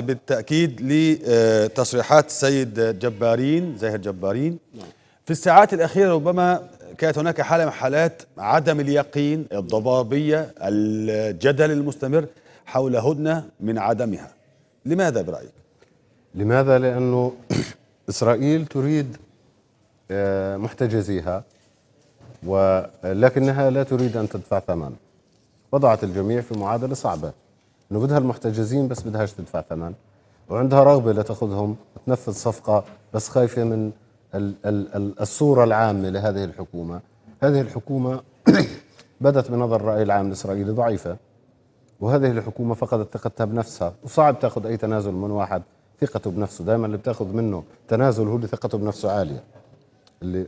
بالتأكيد لتصريحات السيد جبارين زاهر جبارين نعم. في الساعات الأخيرة ربما كانت هناك حالة من حالات عدم اليقين الضبابية الجدل المستمر حول هدنة من عدمها لماذا برأيك؟ لماذا؟ لأنه إسرائيل تريد آه، محتجزيها ولكنها لا تريد أن تدفع ثمن وضعت الجميع في معادلة صعبة انه بدها المحتجزين بس بدهاش تدفع ثمن وعندها رغبه لتاخذهم تنفذ صفقه بس خايفه من ال ال ال الصوره العامه لهذه الحكومه هذه الحكومه بدت بنظر الراي العام الاسرائيلي ضعيفه وهذه الحكومه فقدت ثقتها بنفسها وصعب تاخذ اي تنازل من واحد ثقته بنفسه دائما اللي بتاخذ منه تنازل هو اللي ثقته بنفسه عاليه اللي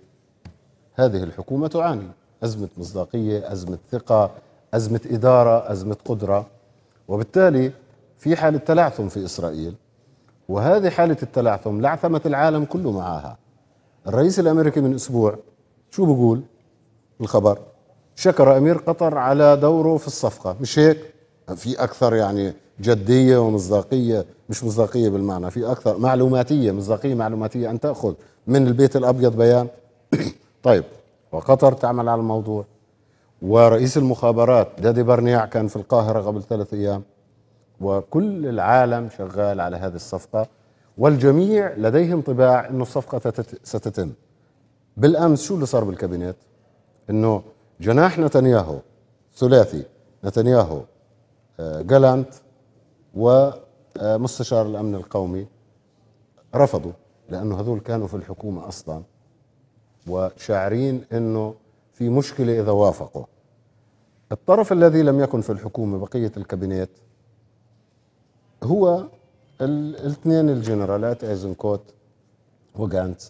هذه الحكومه تعاني ازمه مصداقيه ازمه ثقه ازمه اداره ازمه قدره وبالتالي في حالة تلعثم في إسرائيل وهذه حالة التلعثم لعثمت العالم كله معها الرئيس الأمريكي من أسبوع شو بقول الخبر شكر أمير قطر على دوره في الصفقة مش هيك في أكثر يعني جدية ومصداقية مش مصداقية بالمعنى في أكثر معلوماتية مصداقية معلوماتية أن تأخذ من البيت الأبيض بيان طيب وقطر تعمل على الموضوع ورئيس المخابرات دادي برنياع كان في القاهرة قبل ثلاث أيام وكل العالم شغال على هذه الصفقة والجميع لديه انطباع أن الصفقة ستتم بالأمس شو اللي صار بالكابينت أنه جناح نتنياهو ثلاثي نتنياهو آه، جالانت ومستشار آه، الأمن القومي رفضوا لأنه هذول كانوا في الحكومة أصلا وشاعرين أنه في مشكلة إذا وافقوا الطرف الذي لم يكن في الحكومة بقية الكابينات هو الاثنين الجنرالات ايزنكوت وغانت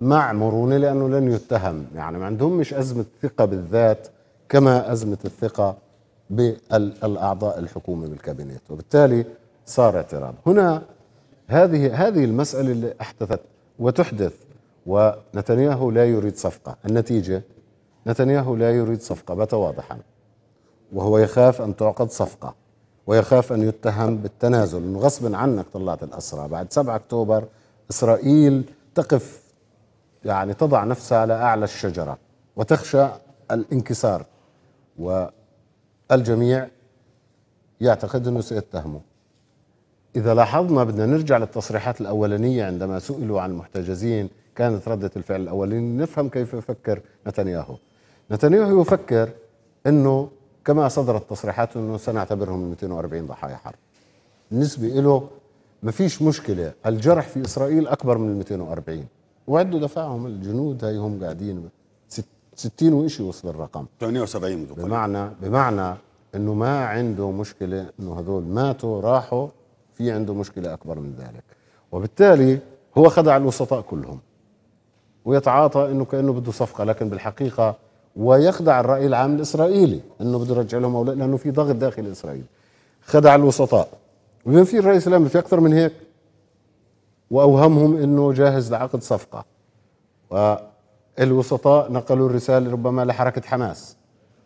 مع مرونه لانه لن يتهم يعني ما عندهم مش ازمه ثقه بالذات كما ازمه الثقه بالاعضاء الحكومه بالكابينت وبالتالي صار اعتراض هنا هذه هذه المساله اللي احدثت وتحدث ونتنياهو لا يريد صفقه النتيجه نتنياهو لا يريد صفقة بات واضحا وهو يخاف أن تعقد صفقة ويخاف أن يتهم بالتنازل أنه غصبا عنك طلعت الأسرى بعد 7 أكتوبر إسرائيل تقف يعني تضع نفسها على أعلى الشجرة وتخشى الانكسار والجميع يعتقد أنه سيتهمه إذا لاحظنا بدنا نرجع للتصريحات الأولانية عندما سئلوا عن المحتجزين كانت ردة الفعل الأولين نفهم كيف يفكر نتنياهو نتنياهو يفكر انه كما صدرت تصريحات انه سنعتبرهم 240 ضحايا حرب بالنسبه له ما فيش مشكله الجرح في اسرائيل اكبر من 240 وعدوا دفعهم الجنود هي هم قاعدين 60 وشيء وصل الرقم 78 بمعنى بمعنى انه ما عنده مشكله انه هذول ماتوا راحوا في عنده مشكله اكبر من ذلك وبالتالي هو خدع الوسطاء كلهم ويتعاطى انه كانه بده صفقه لكن بالحقيقه ويخدع الراي العام الاسرائيلي انه بده يرجع لهم أولاد لانه في ضغط داخل اسرائيل خدع الوسطاء وبين في الرئيس الامريكي في اكثر من هيك واوهمهم انه جاهز لعقد صفقه والوسطاء نقلوا الرساله ربما لحركه حماس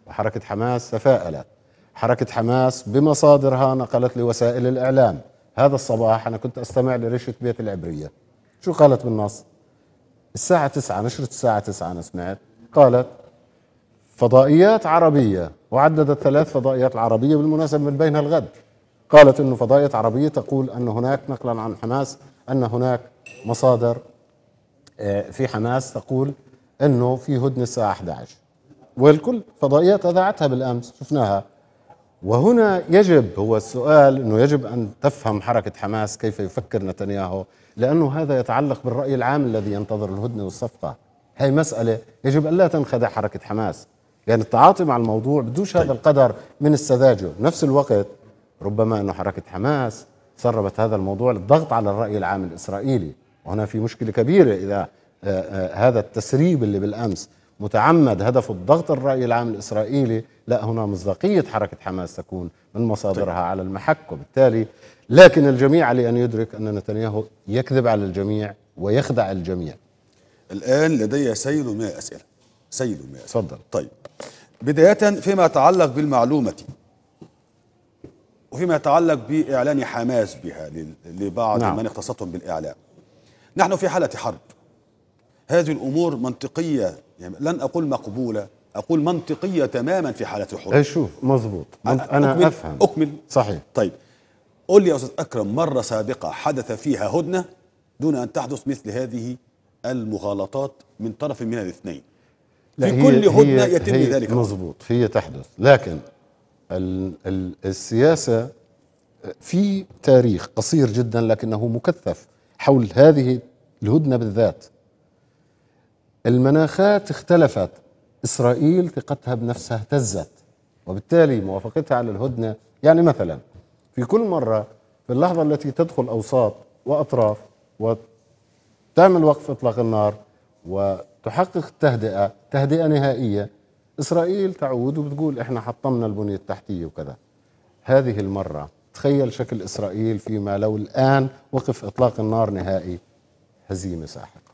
وحركه حماس تفاءلت حركه حماس بمصادرها نقلت لوسائل الاعلام هذا الصباح انا كنت استمع لرشة بيت العبريه شو قالت بالنص الساعه تسعة نشره الساعه تسعة انا سمعت قالت فضائيات عربية وعددت ثلاث فضائيات عربية بالمناسبة من بينها الغد قالت أنه فضائيات عربية تقول أن هناك نقلا عن حماس أن هناك مصادر آه، في حماس تقول أنه في هدنة الساعة 11 والكل فضائيات أذاعتها بالأمس شفناها وهنا يجب هو السؤال أنه يجب أن تفهم حركة حماس كيف يفكر نتنياهو لأنه هذا يتعلق بالرأي العام الذي ينتظر الهدنة والصفقة هي مسألة يجب أن لا تنخدع حركة حماس يعني التعاطي مع الموضوع بدوش هذا طيب. القدر من السذاجة نفس الوقت ربما أنه حركة حماس سربت هذا الموضوع للضغط على الرأي العام الإسرائيلي وهنا في مشكلة كبيرة إذا آه، آه، هذا التسريب اللي بالأمس متعمد هدفه الضغط الرأي العام الإسرائيلي لا هنا مصداقية حركة حماس تكون من مصادرها طيب. على المحك وبالتالي لكن الجميع عليه أن يدرك أن نتنياهو يكذب على الجميع ويخدع الجميع الآن لدي سيل من الأسئلة سيد المياه تفضل طيب بداية فيما يتعلق بالمعلومة وفيما يتعلق بإعلان حماس بها لبعض نعم. من اختصتهم بالإعلام نحن في حالة حرب هذه الأمور منطقية يعني لن أقول مقبولة أقول منطقية تماما في حالة الحروب إيه، شوف مظبوط أنا أكمل أفهم أكمل صحيح طيب قل لي يا أستاذ أكرم مرة سابقة حدث فيها هدنة دون أن تحدث مثل هذه المغالطات من طرف من الاثنين في كل هدنه يتم هي ذلك مظبوط هي تحدث لكن ال ال السياسه في تاريخ قصير جدا لكنه مكثف حول هذه الهدنه بالذات المناخات اختلفت اسرائيل ثقتها بنفسها اهتزت وبالتالي موافقتها على الهدنه يعني مثلا في كل مره في اللحظه التي تدخل اوساط واطراف وتعمل وقف اطلاق النار و تحقق التهدئة تهدئة نهائية إسرائيل تعود وبتقول إحنا حطمنا البنية التحتية وكذا هذه المرة تخيل شكل إسرائيل فيما لو الآن وقف إطلاق النار نهائي هزيمة ساحقة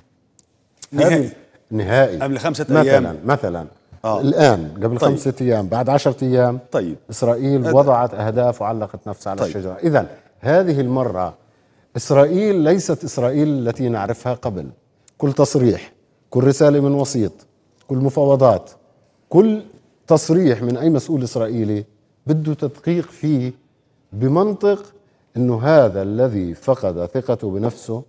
نهائي نهائي قبل خمسة مثلاً أيام مثلا آه. الآن قبل طيب. خمسة أيام بعد عشرة أيام طيب إسرائيل هذا. وضعت أهداف وعلقت نفسها على طيب. الشجرة إذا هذه المرة إسرائيل ليست إسرائيل التي نعرفها قبل كل تصريح كل رسالة من وسيط كل مفاوضات كل تصريح من أي مسؤول إسرائيلي بده تدقيق فيه بمنطق أنه هذا الذي فقد ثقته بنفسه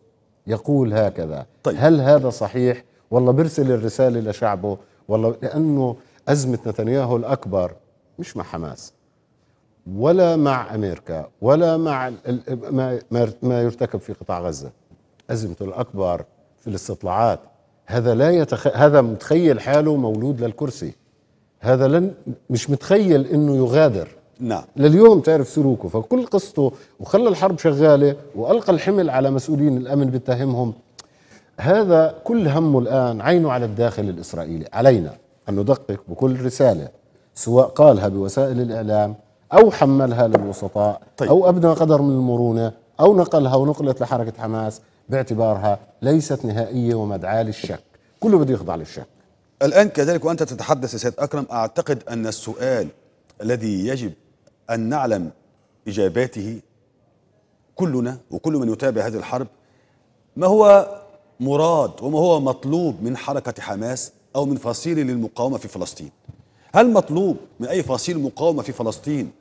يقول هكذا طيب. هل هذا صحيح والله برسل الرسالة لشعبه والله لأنه أزمة نتنياهو الأكبر مش مع حماس ولا مع أمريكا ولا مع ما يرتكب في قطاع غزة أزمته الأكبر في الاستطلاعات هذا لا يتخ... هذا متخيل حاله مولود للكرسي هذا لن مش متخيل انه يغادر نعم لليوم تعرف سلوكه فكل قصته وخلى الحرب شغاله والقى الحمل على مسؤولين الامن بيتهمهم هذا كل همه الان عينه على الداخل الاسرائيلي علينا ان ندقق بكل رساله سواء قالها بوسائل الاعلام او حملها للوسطاء طيب. او ابنى قدر من المرونه او نقلها ونقلت لحركه حماس باعتبارها ليست نهائية ومدعاة للشك كله بده يخضع للشك الآن كذلك وأنت تتحدث سيد أكرم أعتقد أن السؤال الذي يجب أن نعلم إجاباته كلنا وكل من يتابع هذه الحرب ما هو مراد وما هو مطلوب من حركة حماس أو من فصيل للمقاومة في فلسطين هل مطلوب من أي فصيل مقاومة في فلسطين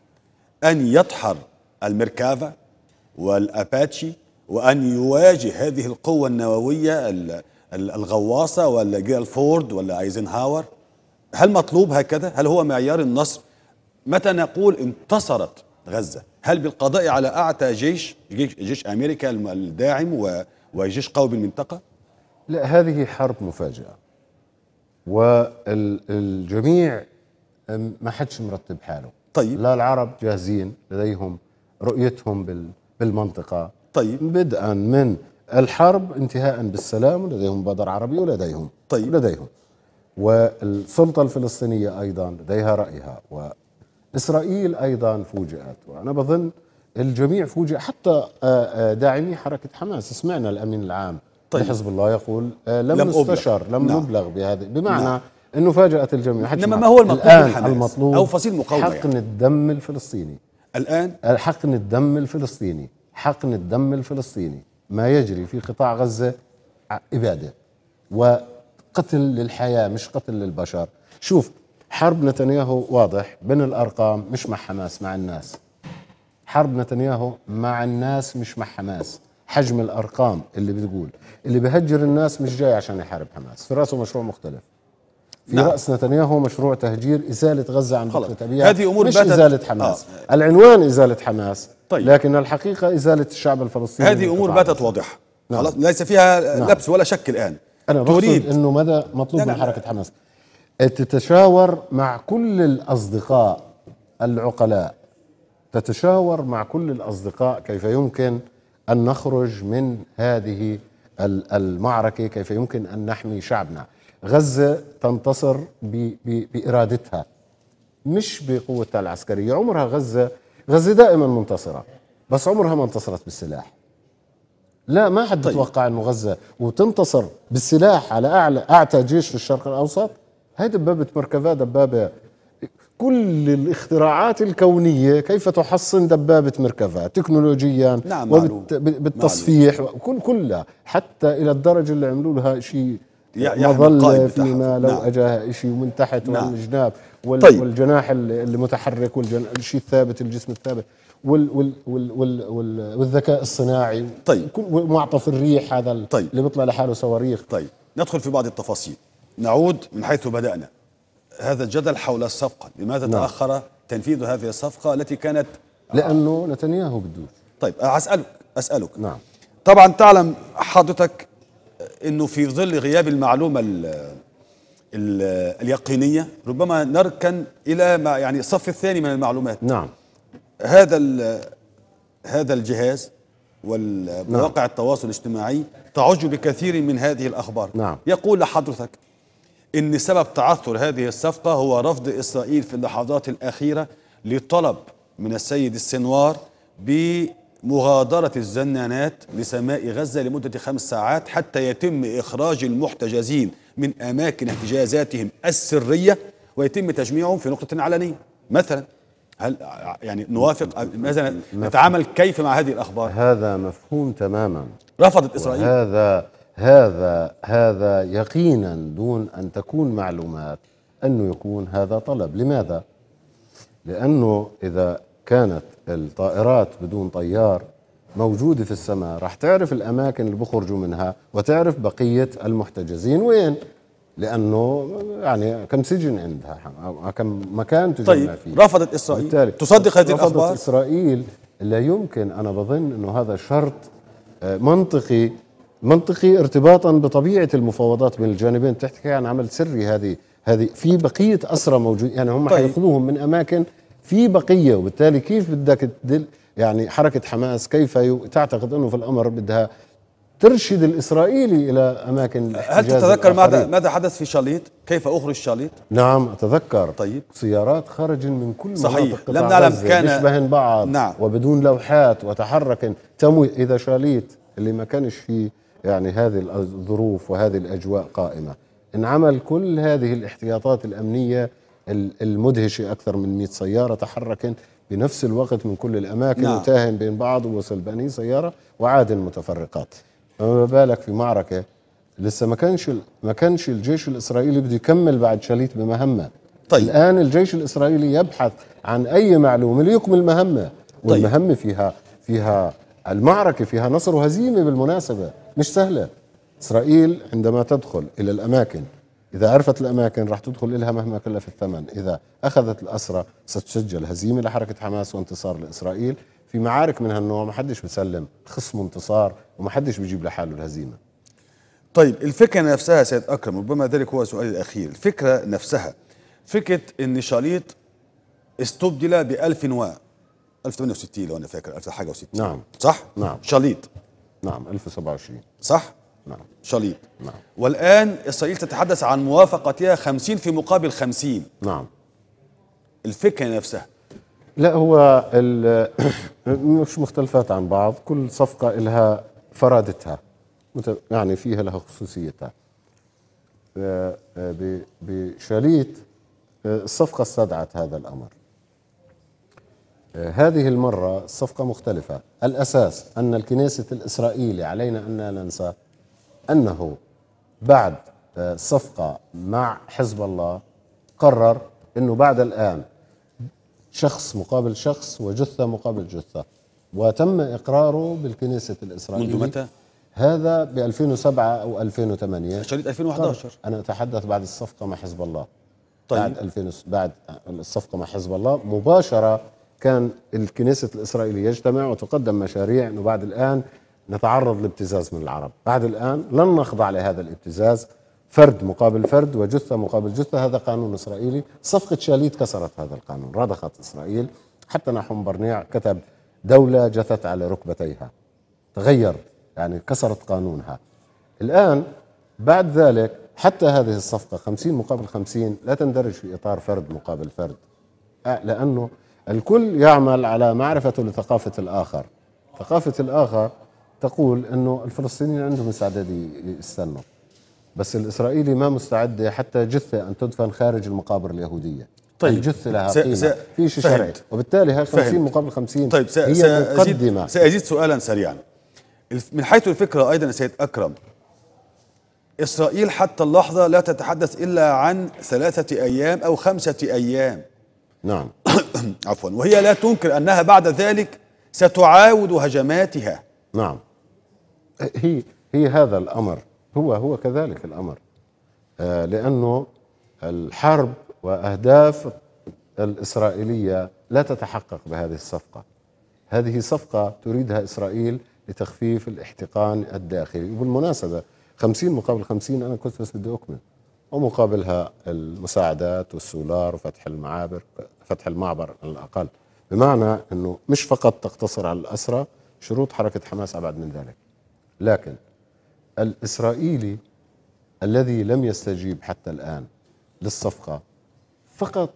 أن يدحر الميركافا والأباتشي وأن يواجه هذه القوة النووية الغواصة ولا جيل فورد ولا ايزنهاور هل مطلوب هكذا هل هو معيار النصر متى نقول انتصرت غزة هل بالقضاء على أعتى جيش جيش, جيش أمريكا الداعم وجيش قوي بالمنطقة لا هذه حرب مفاجئة والجميع ما حدش مرتب حاله طيب لا العرب جاهزين لديهم رؤيتهم بالمنطقة طيب بدءا من الحرب انتهاء بالسلام لديهم مبادرة عربية ولديهم طيب لديهم والسلطة الفلسطينية أيضا لديها رأيها وإسرائيل أيضا فوجئت وأنا بظن الجميع فوجئ حتى آه، آه، داعمي حركة حماس سمعنا الأمين العام طيب. لحزب الله يقول آه، لم, لم نستشر لم نعم. نبلغ بهذا بمعنى نعم. انه فاجات الجميع انما ما هو المطلوب الان حماس المطلوب او فصيل مقاومه حقن يعني. الدم الفلسطيني الان حقن الدم الفلسطيني حقن الدم الفلسطيني ما يجري في قطاع غزة إبادة وقتل للحياة مش قتل للبشر شوف حرب نتنياهو واضح بين الأرقام مش مع حماس مع الناس حرب نتنياهو مع الناس مش مع حماس حجم الأرقام اللي بتقول اللي بهجر الناس مش جاي عشان يحارب حماس في رأسه مشروع مختلف في نعم. رأس نتنياهو مشروع تهجير إزالة غزة عن بكرة أبيها هذه أمور مش باتت إزالة آه. حماس آه. العنوان إزالة حماس طيب. لكن الحقيقة إزالة الشعب الفلسطيني هذه أمور باتت واضحة نعم. خلاص ليس فيها نعم. لبس ولا شك الآن أنا تريد أنه ماذا مطلوب من حركة حماس تتشاور مع كل الأصدقاء العقلاء تتشاور مع كل الأصدقاء كيف يمكن أن نخرج من هذه المعركة كيف يمكن أن نحمي شعبنا غزه تنتصر بارادتها مش بقوتها العسكريه عمرها غزه غزه دائما منتصره بس عمرها ما انتصرت بالسلاح لا ما حد طيب. بتوقع انه غزه وتنتصر بالسلاح على اعلى اعتى جيش في الشرق الاوسط هاي دبابه مركبه دبابه كل الاختراعات الكونيه كيف تحصن دبابه مركبه تكنولوجيا نعم وبالتصفيح وبالت... كل كلها حتى الى الدرجه اللي عملوا لها شيء مظل فيما لو نعم. اجاها شيء من تحت نعم. والجناب وال طيب. والجناح المتحرك والشيء الثابت الجسم الثابت وال وال وال وال وال والذكاء الصناعي طيب ومعطف الريح هذا طيب. اللي بيطلع لحاله صواريخ طيب ندخل في بعض التفاصيل نعود من حيث بدأنا هذا الجدل حول الصفقة لماذا نعم. تأخر تنفيذ هذه الصفقة التي كانت لأنه نتنياهو بده طيب أسألك أسألك نعم طبعا تعلم حضرتك انه في ظل غياب المعلومه الـ الـ اليقينيه ربما نركن الى ما يعني الصف الثاني من المعلومات نعم هذا هذا الجهاز والمواقع نعم. التواصل الاجتماعي تعج بكثير من هذه الاخبار نعم. يقول لحضرتك ان سبب تعثر هذه الصفقه هو رفض اسرائيل في اللحظات الاخيره لطلب من السيد السنوار ب مغادرة الزنانات لسماء غزة لمدة خمس ساعات حتى يتم إخراج المحتجزين من أماكن احتجازاتهم السرية ويتم تجميعهم في نقطة علنية مثلا هل يعني نوافق مثلا نتعامل كيف مع هذه الأخبار هذا مفهوم تماما رفضت إسرائيل هذا هذا هذا يقينا دون أن تكون معلومات أنه يكون هذا طلب لماذا؟ لأنه إذا كانت الطائرات بدون طيار موجودة في السماء رح تعرف الأماكن اللي بخرجوا منها وتعرف بقية المحتجزين وين لانه يعني كم سجن عندها أو كم مكان تجمع طيب فيه رفضت اسرائيل تصدق هذه رفضت الاخبار اسرائيل لا يمكن انا بظن انه هذا شرط آه، منطقي منطقي ارتباطا بطبيعه المفاوضات بين الجانبين بتحكي عن عمل سري هذه هذه في بقيه اسرى موجودة يعني هم طيب. حياخذوهم من اماكن في بقيه وبالتالي كيف بدك تدل يعني حركه حماس كيف تعتقد انه في الامر بدها ترشد الاسرائيلي الى اماكن هل تتذكر ماذا ماذا حدث في شاليت؟ كيف اخرج شاليت؟ نعم اتذكر طيب سيارات خرج من كل صحيح مناطق لم نعلم كان يشبهن بعض نعم وبدون لوحات وتحرك تموي اذا شاليت اللي ما كانش فيه يعني هذه الظروف وهذه الاجواء قائمه انعمل كل هذه الاحتياطات الامنيه المدهشه اكثر من 100 سياره تحركن بنفس الوقت من كل الاماكن نعم. وتاهن بين بعض ووصل بأنهي سياره وعاد المتفرقات فما بالك في معركه لسه ما كانش ما كانش الجيش الاسرائيلي بده يكمل بعد شليت بمهمه طيب الان الجيش الاسرائيلي يبحث عن اي معلومه ليكمل مهمه طيب. والمهمه فيها فيها المعركه فيها نصر وهزيمه بالمناسبه مش سهله اسرائيل عندما تدخل الى الاماكن إذا عرفت الأماكن راح تدخل إلها مهما كلف الثمن إذا أخذت الأسرة ستسجل هزيمة لحركة حماس وانتصار لإسرائيل في معارك من هالنوع ما حدش بيسلم خصم انتصار وما حدش بيجيب لحاله الهزيمة طيب الفكرة نفسها سيد أكرم ربما ذلك هو سؤالي الأخير الفكرة نفسها فكرة أن شاليط استبدل بألف 1000 نواة 1068 لو أنا فاكر 1000 حاجه نعم صح؟ نعم شاليط نعم 1027 صح؟ نعم شليط نعم والآن إسرائيل تتحدث عن موافقتها 50 في مقابل 50 نعم الفكرة نفسها لا هو مش مختلفات عن بعض كل صفقة لها فرادتها يعني فيها لها خصوصيتها آه، آه، بشليط آه، الصفقة استدعت هذا الأمر هذه المرة الصفقة مختلفة الأساس أن الكنيسة الإسرائيلي علينا أن لا ننسى انه بعد آه، صفقه مع حزب الله قرر انه بعد الان شخص مقابل شخص وجثه مقابل جثه وتم اقراره بالكنيسه الاسرائيليه منذ متى؟ هذا ب 2007 او 2008 شريط 2011 انا اتحدث بعد الصفقه مع حزب الله طيب بعد 2000 بعد الصفقه مع حزب الله مباشره كان الكنيسة الإسرائيلية يجتمع وتقدم مشاريع أنه بعد الآن نتعرض لابتزاز من العرب بعد الآن لن نخضع لهذا الابتزاز فرد مقابل فرد وجثة مقابل جثة هذا قانون إسرائيلي صفقة شاليت كسرت هذا القانون رضخت إسرائيل حتى نحوم برنيع كتب دولة جثت على ركبتيها تغير يعني كسرت قانونها الآن بعد ذلك حتى هذه الصفقة 50 مقابل 50 لا تندرج في إطار فرد مقابل فرد آه، لأنه الكل يعمل على معرفته لثقافة الآخر ثقافة الآخر تقول انه الفلسطينيين عندهم استعداد يستنوا بس الاسرائيلي ما مستعد حتى جثه ان تدفن خارج المقابر اليهوديه طيب الجثه لها قيمه س... في شيء شرعي وبالتالي هاي 50 مقابل 50 طيب س... هي مقدمه سازيد سؤالا سريعا من حيث الفكره ايضا سيد اكرم اسرائيل حتى اللحظه لا تتحدث الا عن ثلاثه ايام او خمسه ايام نعم عفوا وهي لا تنكر انها بعد ذلك ستعاود هجماتها نعم هي هي هذا الامر هو هو كذلك الامر آه، لانه الحرب واهداف الاسرائيليه لا تتحقق بهذه الصفقه هذه صفقه تريدها اسرائيل لتخفيف الاحتقان الداخلي وبالمناسبه 50 مقابل 50 انا كنت بس بدي اكمل ومقابلها المساعدات والسولار وفتح المعابر فتح المعبر على الاقل بمعنى انه مش فقط تقتصر على الاسرى شروط حركه حماس ابعد من ذلك لكن الإسرائيلي الذي لم يستجيب حتى الآن للصفقة فقط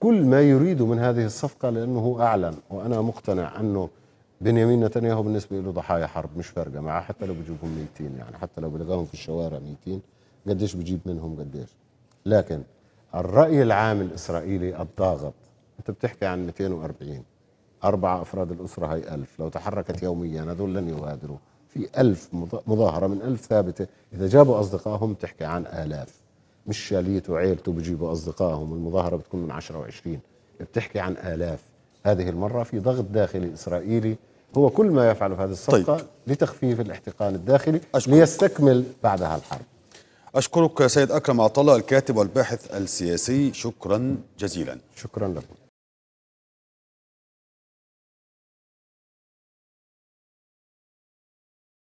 كل ما يريد من هذه الصفقة لأنه أعلن وأنا مقتنع أنه بنيامين نتنياهو بالنسبة له ضحايا حرب مش فارقة معه حتى لو بجيبهم 200 يعني حتى لو بلغاهم في الشوارع 200 قديش بجيب منهم قديش لكن الرأي العام الإسرائيلي الضاغط أنت بتحكي عن 240 أربعة أفراد الأسرة هي ألف لو تحركت يوميا هذول لن يغادروا في ألف مظاهرة من ألف ثابتة إذا جابوا أصدقائهم تحكي عن آلاف مش شاليته وعيلته بجيبوا أصدقائهم المظاهرة بتكون من 10 و20 بتحكي عن آلاف هذه المرة في ضغط داخلي إسرائيلي هو كل ما يفعله في هذه الصفقة طيب. لتخفيف الاحتقان الداخلي أشكرك. ليستكمل بعدها الحرب أشكرك سيد أكرم عطلة الكاتب والباحث السياسي شكرا جزيلا شكرا لكم